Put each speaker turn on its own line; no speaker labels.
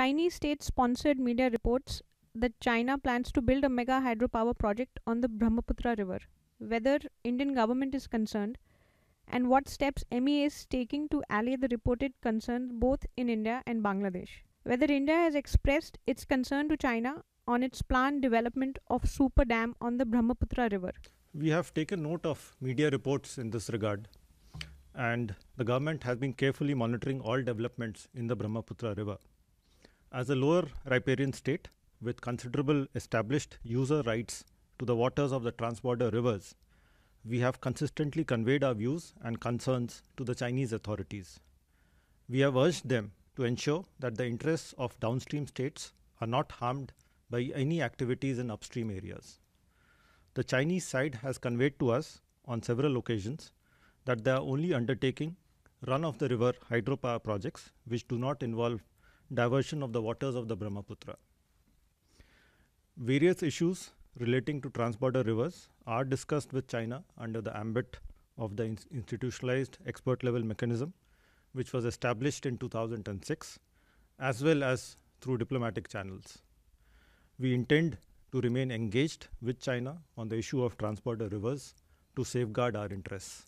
Chinese state sponsored media reports that China plans to build a mega hydropower project on the Brahmaputra River. Whether Indian government is concerned and what steps MEA is taking to allay the reported concerns both in India and Bangladesh. Whether India has expressed its concern to China on its planned development of super dam on the Brahmaputra River.
We have taken note of media reports in this regard and the government has been carefully monitoring all developments in the Brahmaputra River. As a lower riparian state with considerable established user rights to the waters of the transborder rivers, we have consistently conveyed our views and concerns to the Chinese authorities. We have urged them to ensure that the interests of downstream states are not harmed by any activities in upstream areas. The Chinese side has conveyed to us on several occasions that they are only undertaking run of the river hydropower projects which do not involve diversion of the waters of the Brahmaputra. Various issues relating to transborder rivers are discussed with China under the ambit of the institutionalized expert level mechanism, which was established in 2006, as well as through diplomatic channels. We intend to remain engaged with China on the issue of transporter rivers to safeguard our interests.